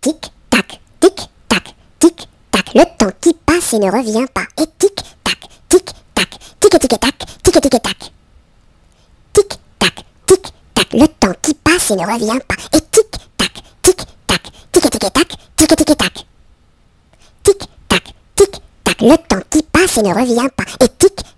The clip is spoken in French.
tic-tac, tic-tac, tic-tac. Le temps qui passe et ne revient pas. Et tic-tac, tic-tac, tic-tic-tac, tic-tic-tac. Tic-tac, tic-tac. Le temps qui passe et ne revient pas. Et tic-tac, tic-tac, tic-tic-tac, tic-tic-tac. Tic-tac, tic-tac. Le temps qui passe et ne revient pas. Et tic-tac.